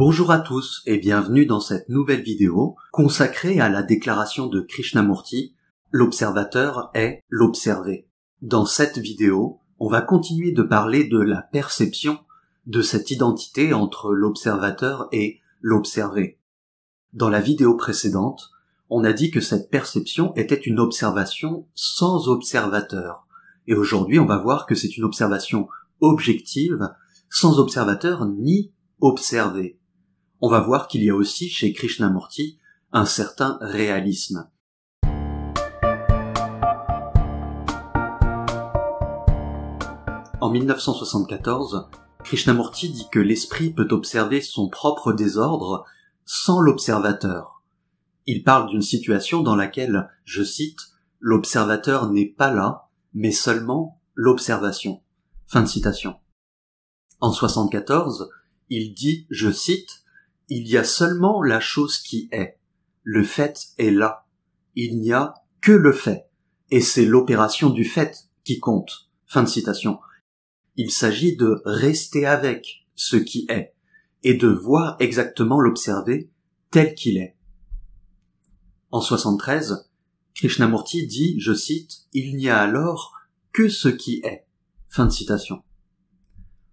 Bonjour à tous et bienvenue dans cette nouvelle vidéo consacrée à la déclaration de Krishnamurti L'observateur est l'observé. Dans cette vidéo, on va continuer de parler de la perception de cette identité entre l'observateur et l'observé. Dans la vidéo précédente, on a dit que cette perception était une observation sans observateur. Et aujourd'hui, on va voir que c'est une observation objective, sans observateur ni observé on va voir qu'il y a aussi chez Krishnamurti un certain réalisme. En 1974, Krishnamurti dit que l'esprit peut observer son propre désordre sans l'observateur. Il parle d'une situation dans laquelle, je cite, l'observateur n'est pas là, mais seulement l'observation. Fin de citation. En 74, il dit, je cite, il y a seulement la chose qui est. Le fait est là. Il n'y a que le fait. Et c'est l'opération du fait qui compte. Fin de citation. Il s'agit de rester avec ce qui est et de voir exactement l'observer tel qu'il est. En 73, Krishnamurti dit, je cite, Il n'y a alors que ce qui est. Fin de citation.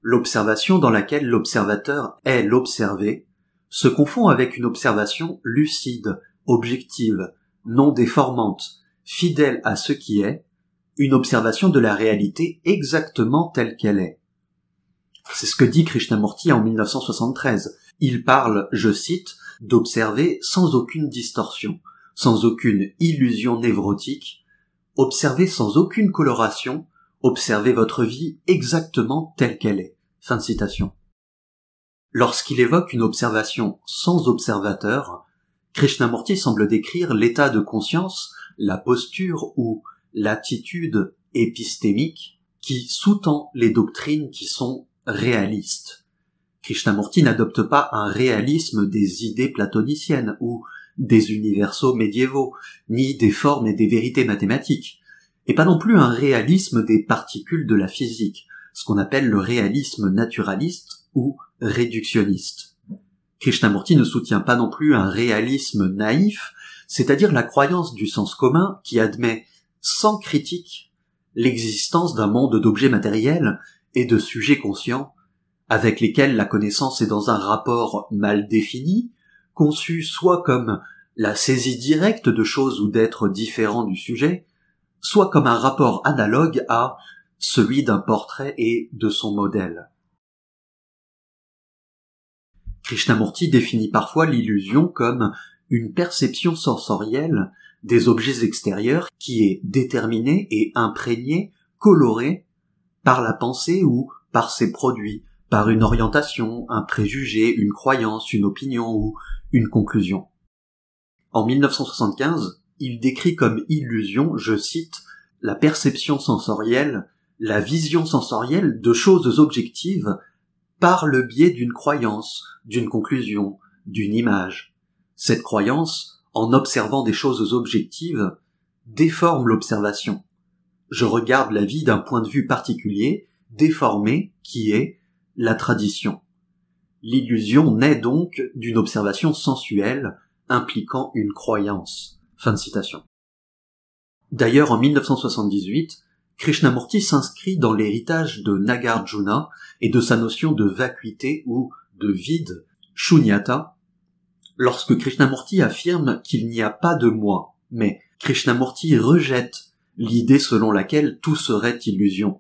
L'observation dans laquelle l'observateur est l'observé se confond avec une observation lucide, objective, non déformante, fidèle à ce qui est, une observation de la réalité exactement telle qu'elle est. C'est ce que dit Krishnamurti en 1973. Il parle, je cite, d'observer sans aucune distorsion, sans aucune illusion névrotique, observer sans aucune coloration, observer votre vie exactement telle qu'elle est. Fin de citation. Lorsqu'il évoque une observation sans observateur, Krishnamurti semble décrire l'état de conscience, la posture ou l'attitude épistémique qui sous-tend les doctrines qui sont réalistes. Krishnamurti n'adopte pas un réalisme des idées platoniciennes ou des universaux médiévaux, ni des formes et des vérités mathématiques, et pas non plus un réalisme des particules de la physique, ce qu'on appelle le réalisme naturaliste ou réductionniste. Krishnamurti ne soutient pas non plus un réalisme naïf, c'est-à-dire la croyance du sens commun qui admet sans critique l'existence d'un monde d'objets matériels et de sujets conscients avec lesquels la connaissance est dans un rapport mal défini, conçu soit comme la saisie directe de choses ou d'êtres différents du sujet, soit comme un rapport analogue à celui d'un portrait et de son modèle. Krishnamurti définit parfois l'illusion comme une perception sensorielle des objets extérieurs qui est déterminée et imprégnée, colorée par la pensée ou par ses produits, par une orientation, un préjugé, une croyance, une opinion ou une conclusion. En 1975, il décrit comme illusion, je cite, la perception sensorielle, la vision sensorielle de choses objectives par le biais d'une croyance, d'une conclusion, d'une image. Cette croyance, en observant des choses objectives, déforme l'observation. Je regarde la vie d'un point de vue particulier, déformé, qui est la tradition. L'illusion naît donc d'une observation sensuelle impliquant une croyance. Fin de citation. D'ailleurs, en 1978, Krishnamurti s'inscrit dans l'héritage de Nagarjuna et de sa notion de vacuité ou de vide, shunyata, lorsque Krishnamurti affirme qu'il n'y a pas de moi, mais Krishnamurti rejette l'idée selon laquelle tout serait illusion.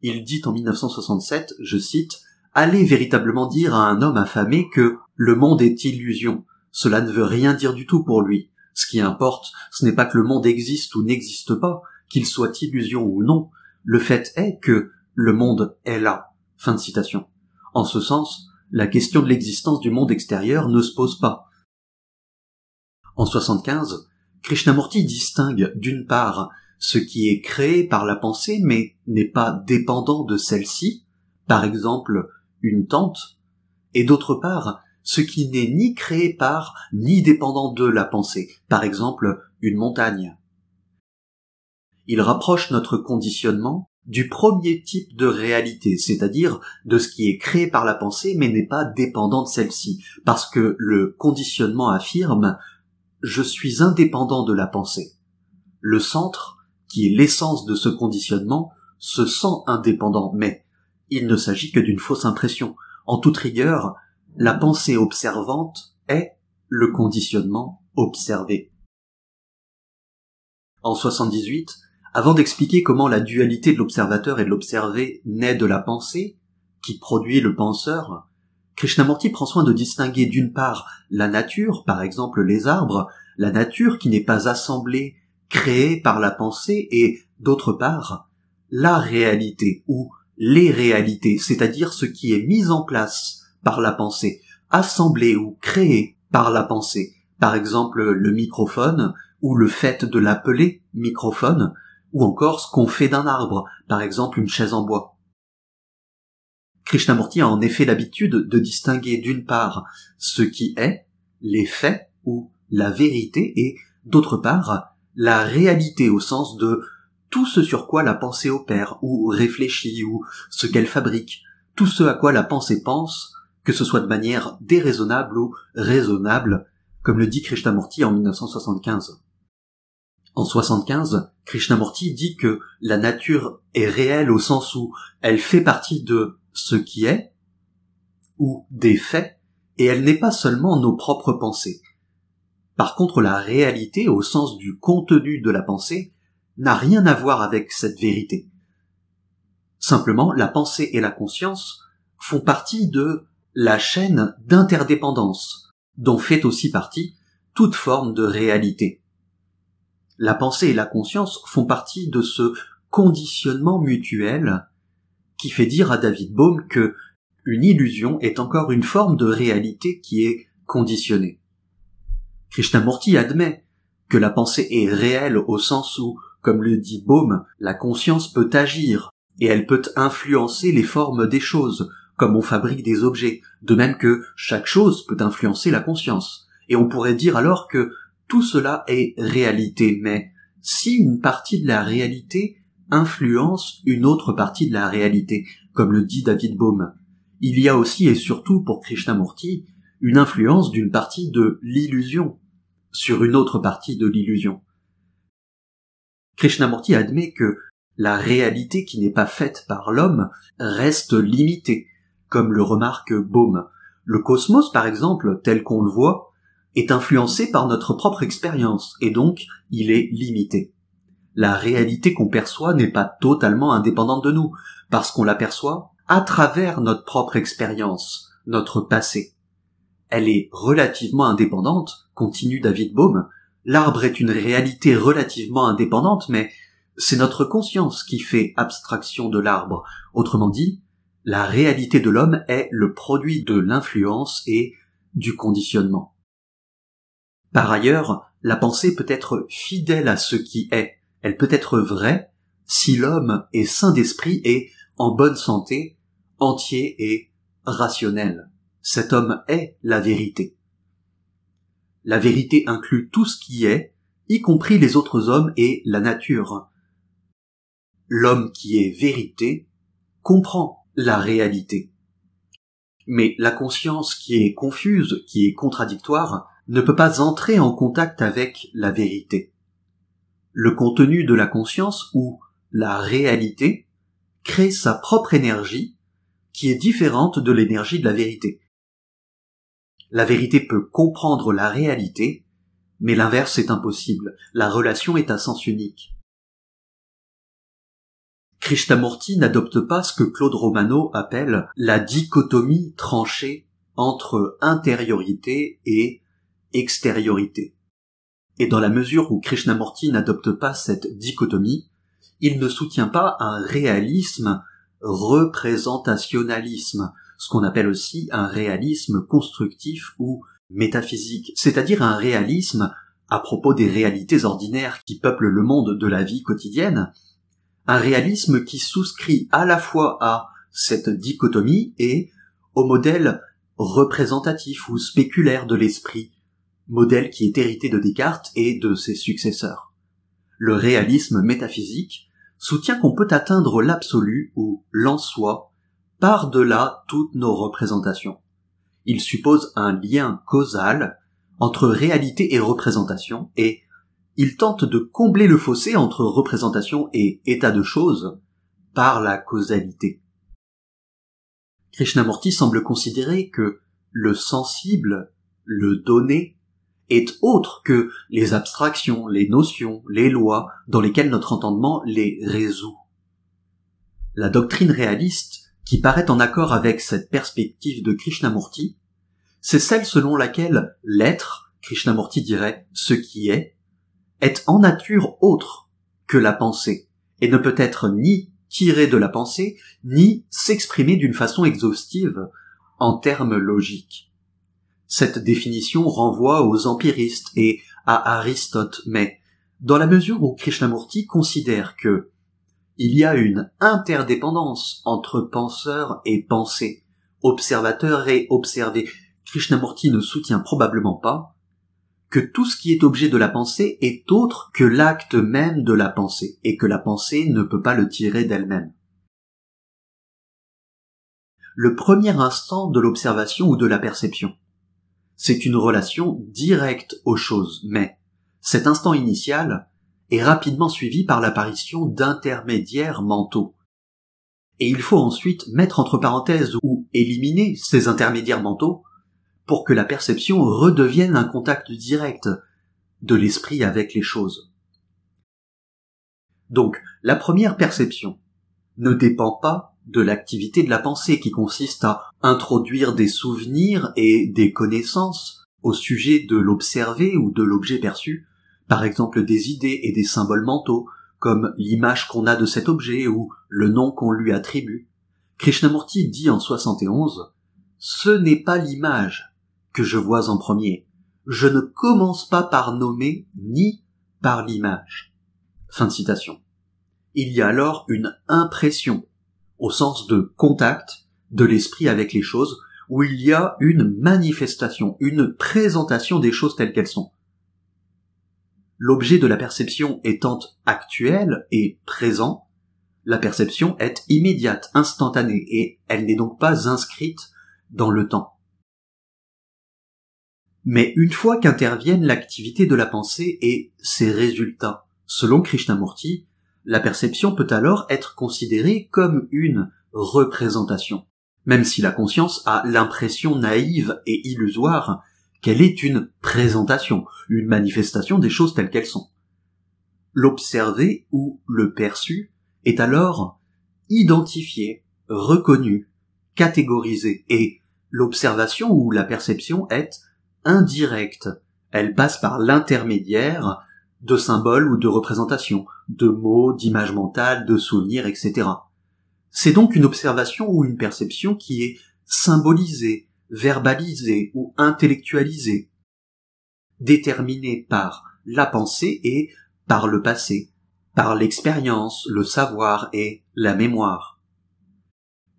Il dit en 1967, je cite, Allez véritablement dire à un homme affamé que le monde est illusion. Cela ne veut rien dire du tout pour lui. Ce qui importe, ce n'est pas que le monde existe ou n'existe pas, qu'il soit illusion ou non, le fait est que le monde est là. Fin de citation. En ce sens, la question de l'existence du monde extérieur ne se pose pas. En 75, Krishnamurti distingue d'une part ce qui est créé par la pensée mais n'est pas dépendant de celle-ci, par exemple une tente, et d'autre part ce qui n'est ni créé par ni dépendant de la pensée, par exemple une montagne. Il rapproche notre conditionnement du premier type de réalité, c'est-à-dire de ce qui est créé par la pensée mais n'est pas dépendant de celle-ci, parce que le conditionnement affirme je suis indépendant de la pensée. Le centre, qui est l'essence de ce conditionnement, se sent indépendant, mais il ne s'agit que d'une fausse impression. En toute rigueur, la pensée observante est le conditionnement observé. En 78, avant d'expliquer comment la dualité de l'observateur et de l'observé naît de la pensée, qui produit le penseur, Krishnamurti prend soin de distinguer d'une part la nature, par exemple les arbres, la nature qui n'est pas assemblée, créée par la pensée, et d'autre part, la réalité ou les réalités, c'est-à-dire ce qui est mis en place par la pensée, assemblé ou créé par la pensée. Par exemple, le microphone ou le fait de l'appeler microphone ou encore ce qu'on fait d'un arbre, par exemple une chaise en bois. Krishnamurti a en effet l'habitude de distinguer d'une part ce qui est, les faits ou la vérité, et d'autre part la réalité au sens de tout ce sur quoi la pensée opère ou réfléchit ou ce qu'elle fabrique, tout ce à quoi la pensée pense, que ce soit de manière déraisonnable ou raisonnable, comme le dit Krishnamurti en 1975. En 75, Krishnamurti dit que la nature est réelle au sens où elle fait partie de ce qui est, ou des faits, et elle n'est pas seulement nos propres pensées. Par contre, la réalité, au sens du contenu de la pensée, n'a rien à voir avec cette vérité. Simplement, la pensée et la conscience font partie de la chaîne d'interdépendance, dont fait aussi partie toute forme de réalité la pensée et la conscience font partie de ce conditionnement mutuel qui fait dire à David Bohm que une illusion est encore une forme de réalité qui est conditionnée. Krishnamurti admet que la pensée est réelle au sens où, comme le dit Bohm, la conscience peut agir et elle peut influencer les formes des choses, comme on fabrique des objets, de même que chaque chose peut influencer la conscience. Et on pourrait dire alors que tout cela est réalité, mais si une partie de la réalité influence une autre partie de la réalité, comme le dit David Bohm, il y a aussi et surtout pour Krishnamurti une influence d'une partie de l'illusion sur une autre partie de l'illusion. Krishnamurti admet que la réalité qui n'est pas faite par l'homme reste limitée, comme le remarque Baum. Le cosmos, par exemple, tel qu'on le voit, est influencé par notre propre expérience et donc il est limité. La réalité qu'on perçoit n'est pas totalement indépendante de nous, parce qu'on la perçoit à travers notre propre expérience, notre passé. Elle est relativement indépendante, continue David Baum. L'arbre est une réalité relativement indépendante, mais c'est notre conscience qui fait abstraction de l'arbre. Autrement dit, la réalité de l'homme est le produit de l'influence et du conditionnement. Par ailleurs, la pensée peut être fidèle à ce qui est, elle peut être vraie si l'homme est sain d'esprit et en bonne santé, entier et rationnel. Cet homme est la vérité. La vérité inclut tout ce qui est, y compris les autres hommes et la nature. L'homme qui est vérité comprend la réalité. Mais la conscience qui est confuse, qui est contradictoire, ne peut pas entrer en contact avec la vérité. Le contenu de la conscience ou la réalité crée sa propre énergie qui est différente de l'énergie de la vérité. La vérité peut comprendre la réalité, mais l'inverse est impossible. La relation est à sens unique. Krishnamurti n'adopte pas ce que Claude Romano appelle la dichotomie tranchée entre intériorité et extériorité. Et dans la mesure où Krishnamurti n'adopte pas cette dichotomie, il ne soutient pas un réalisme représentationnalisme, ce qu'on appelle aussi un réalisme constructif ou métaphysique, c'est-à-dire un réalisme à propos des réalités ordinaires qui peuplent le monde de la vie quotidienne, un réalisme qui souscrit à la fois à cette dichotomie et au modèle représentatif ou spéculaire de l'esprit modèle qui est hérité de Descartes et de ses successeurs. Le réalisme métaphysique soutient qu'on peut atteindre l'absolu ou l'en soi par-delà toutes nos représentations. Il suppose un lien causal entre réalité et représentation et il tente de combler le fossé entre représentation et état de choses par la causalité. Krishnamurti semble considérer que le sensible, le donné, est autre que les abstractions, les notions, les lois dans lesquelles notre entendement les résout. La doctrine réaliste, qui paraît en accord avec cette perspective de Krishnamurti, c'est celle selon laquelle l'être, Krishnamurti dirait ce qui est, est en nature autre que la pensée, et ne peut être ni tiré de la pensée, ni s'exprimer d'une façon exhaustive en termes logiques. Cette définition renvoie aux empiristes et à Aristote, mais dans la mesure où Krishnamurti considère que il y a une interdépendance entre penseur et pensée, observateur et observé, Krishnamurti ne soutient probablement pas que tout ce qui est objet de la pensée est autre que l'acte même de la pensée, et que la pensée ne peut pas le tirer d'elle-même. Le premier instant de l'observation ou de la perception c'est une relation directe aux choses, mais cet instant initial est rapidement suivi par l'apparition d'intermédiaires mentaux. Et il faut ensuite mettre entre parenthèses ou éliminer ces intermédiaires mentaux pour que la perception redevienne un contact direct de l'esprit avec les choses. Donc, la première perception ne dépend pas de l'activité de la pensée qui consiste à introduire des souvenirs et des connaissances au sujet de l'observé ou de l'objet perçu, par exemple des idées et des symboles mentaux, comme l'image qu'on a de cet objet ou le nom qu'on lui attribue. Krishnamurti dit en 71, Ce n'est pas l'image que je vois en premier. Je ne commence pas par nommer ni par l'image. Fin de citation. Il y a alors une impression au sens de contact de l'esprit avec les choses, où il y a une manifestation, une présentation des choses telles qu'elles sont. L'objet de la perception étant actuel et présent, la perception est immédiate, instantanée, et elle n'est donc pas inscrite dans le temps. Mais une fois qu'interviennent l'activité de la pensée et ses résultats, selon Krishnamurti, la perception peut alors être considérée comme une représentation, même si la conscience a l'impression naïve et illusoire qu'elle est une présentation, une manifestation des choses telles qu'elles sont. L'observé ou le perçu est alors identifié, reconnu, catégorisé, et l'observation ou la perception est indirecte, elle passe par l'intermédiaire de symboles ou de représentations, de mots, d'images mentales, de souvenirs, etc. C'est donc une observation ou une perception qui est symbolisée, verbalisée ou intellectualisée, déterminée par la pensée et par le passé, par l'expérience, le savoir et la mémoire.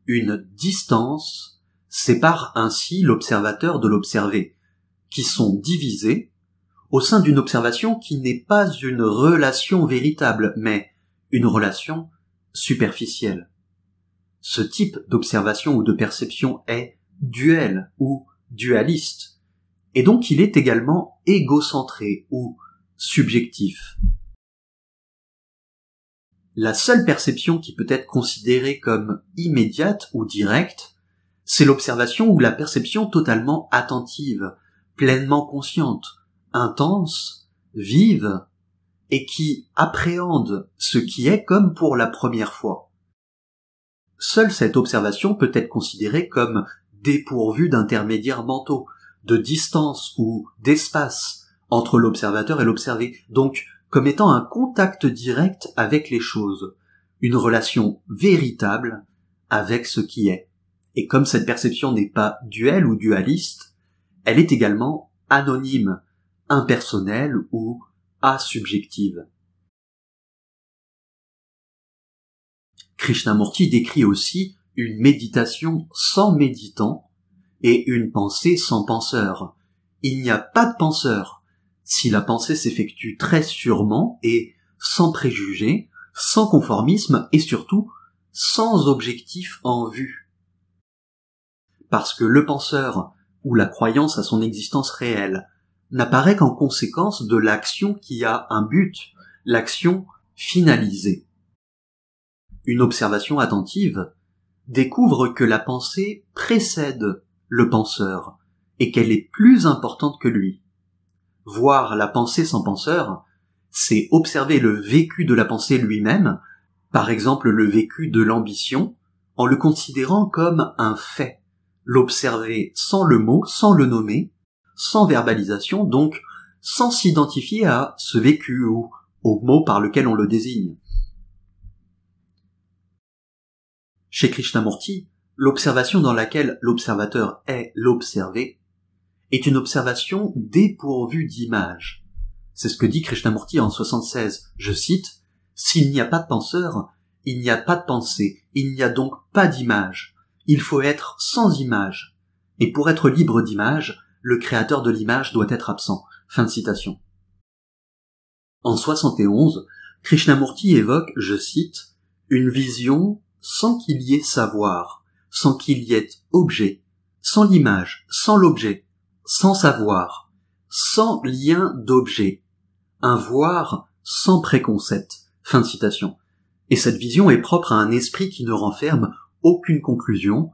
Une distance sépare ainsi l'observateur de l'observé, qui sont divisés au sein d'une observation qui n'est pas une relation véritable, mais une relation superficielle. Ce type d'observation ou de perception est duel ou dualiste, et donc il est également égocentré ou subjectif. La seule perception qui peut être considérée comme immédiate ou directe, c'est l'observation ou la perception totalement attentive, pleinement consciente, intense, vive, et qui appréhende ce qui est comme pour la première fois. Seule cette observation peut être considérée comme dépourvue d'intermédiaires mentaux, de distance ou d'espace entre l'observateur et l'observé, donc comme étant un contact direct avec les choses, une relation véritable avec ce qui est. Et comme cette perception n'est pas duelle ou dualiste, elle est également anonyme, impersonnelle ou asubjective. Krishnamurti décrit aussi une méditation sans méditant et une pensée sans penseur. Il n'y a pas de penseur. Si la pensée s'effectue très sûrement et sans préjugés, sans conformisme et surtout sans objectif en vue. Parce que le penseur ou la croyance à son existence réelle, n'apparaît qu'en conséquence de l'action qui a un but, l'action finalisée. Une observation attentive découvre que la pensée précède le penseur et qu'elle est plus importante que lui. Voir la pensée sans penseur, c'est observer le vécu de la pensée lui-même, par exemple le vécu de l'ambition, en le considérant comme un fait, l'observer sans le mot, sans le nommer, sans verbalisation, donc sans s'identifier à ce vécu ou au mot par lequel on le désigne. Chez Krishnamurti, l'observation dans laquelle l'observateur est l'observé est une observation dépourvue d'image. C'est ce que dit Krishnamurti en 76. Je cite, S'il n'y a pas de penseur, il n'y a pas de pensée, il n'y a donc pas d'image. Il faut être sans image. Et pour être libre d'image, le créateur de l'image doit être absent. Fin de citation. En 71, Krishnamurti évoque, je cite, une vision sans qu'il y ait savoir, sans qu'il y ait objet, sans l'image, sans l'objet, sans savoir, sans lien d'objet, un voir sans préconcept. Fin de citation. Et cette vision est propre à un esprit qui ne renferme aucune conclusion,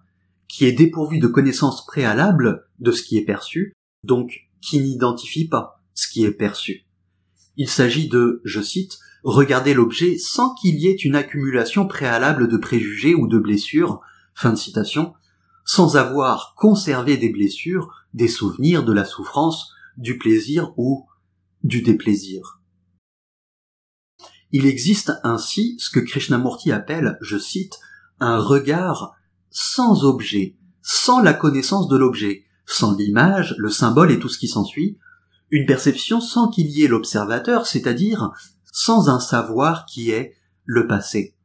qui est dépourvu de connaissances préalables de ce qui est perçu, donc qui n'identifie pas ce qui est perçu. Il s'agit de, je cite, regarder l'objet sans qu'il y ait une accumulation préalable de préjugés ou de blessures, fin de citation, sans avoir conservé des blessures, des souvenirs de la souffrance, du plaisir ou du déplaisir. Il existe ainsi ce que Krishnamurti appelle, je cite, un regard sans objet, sans la connaissance de l'objet, sans l'image, le symbole et tout ce qui s'ensuit, une perception sans qu'il y ait l'observateur, c'est-à-dire sans un savoir qui est le passé.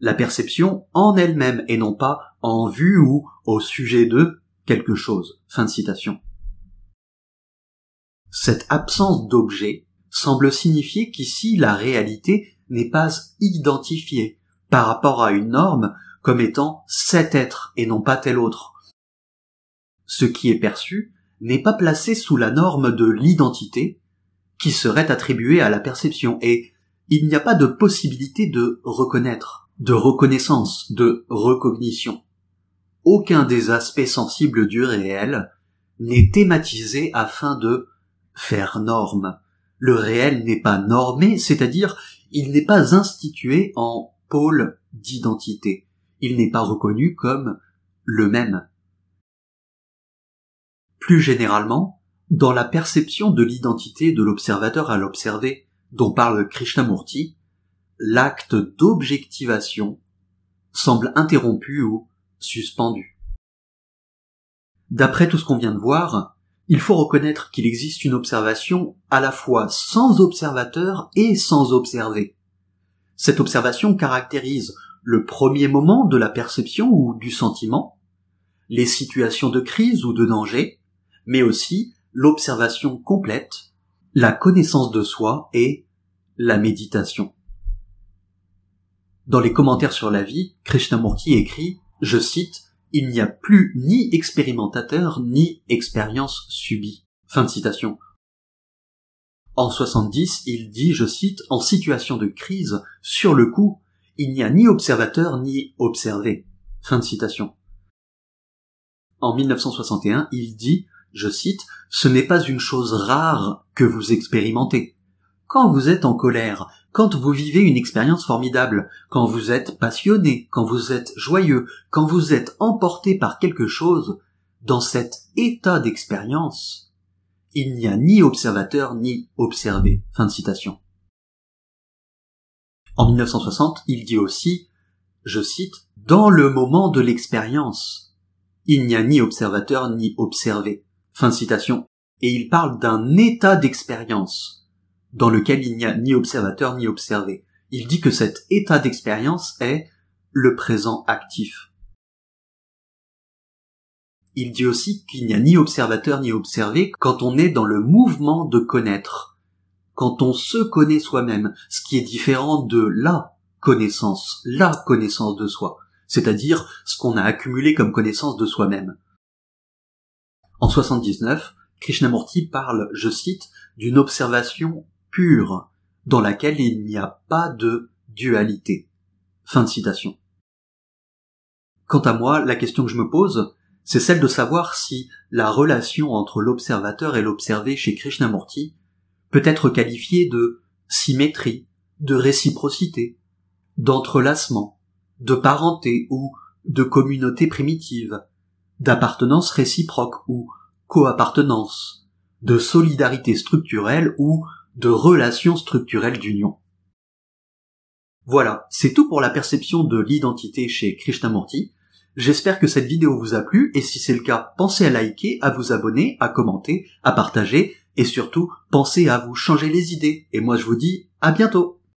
La perception en elle-même et non pas en vue ou au sujet de quelque chose. Fin de citation. Cette absence d'objet semble signifier qu'ici la réalité n'est pas identifiée par rapport à une norme comme étant cet être et non pas tel autre. Ce qui est perçu n'est pas placé sous la norme de l'identité qui serait attribuée à la perception et il n'y a pas de possibilité de reconnaître, de reconnaissance, de recognition. Aucun des aspects sensibles du réel n'est thématisé afin de faire norme. Le réel n'est pas normé, c'est-à-dire il n'est pas institué en pôle d'identité il n'est pas reconnu comme le même. Plus généralement, dans la perception de l'identité de l'observateur à l'observé, dont parle Krishnamurti, l'acte d'objectivation semble interrompu ou suspendu. D'après tout ce qu'on vient de voir, il faut reconnaître qu'il existe une observation à la fois sans observateur et sans observé. Cette observation caractérise le premier moment de la perception ou du sentiment, les situations de crise ou de danger, mais aussi l'observation complète, la connaissance de soi et la méditation. Dans les commentaires sur la vie, Krishnamurti écrit, je cite, Il n'y a plus ni expérimentateur ni expérience subie. Fin de citation. En 70, il dit, je cite, En situation de crise, sur le coup, il n'y a ni observateur ni observé. Fin de citation. En 1961, il dit, je cite, Ce n'est pas une chose rare que vous expérimentez. Quand vous êtes en colère, quand vous vivez une expérience formidable, quand vous êtes passionné, quand vous êtes joyeux, quand vous êtes emporté par quelque chose, dans cet état d'expérience, il n'y a ni observateur ni observé. Fin de citation. En 1960, il dit aussi, je cite, dans le moment de l'expérience. Il n'y a ni observateur ni observé. Fin de citation. Et il parle d'un état d'expérience dans lequel il n'y a ni observateur ni observé. Il dit que cet état d'expérience est le présent actif. Il dit aussi qu'il n'y a ni observateur ni observé quand on est dans le mouvement de connaître quand on se connaît soi-même, ce qui est différent de la connaissance, la connaissance de soi, c'est-à-dire ce qu'on a accumulé comme connaissance de soi-même. En 79, Krishnamurti parle, je cite, d'une observation pure, dans laquelle il n'y a pas de dualité. Fin de citation. Quant à moi, la question que je me pose, c'est celle de savoir si la relation entre l'observateur et l'observé chez Krishnamurti peut être qualifié de symétrie, de réciprocité, d'entrelacement, de parenté ou de communauté primitive, d'appartenance réciproque ou co-appartenance, de solidarité structurelle ou de relation structurelle d'union. Voilà, c'est tout pour la perception de l'identité chez Krishnamurti. J'espère que cette vidéo vous a plu et si c'est le cas, pensez à liker, à vous abonner, à commenter, à partager et surtout, pensez à vous changer les idées. Et moi je vous dis à bientôt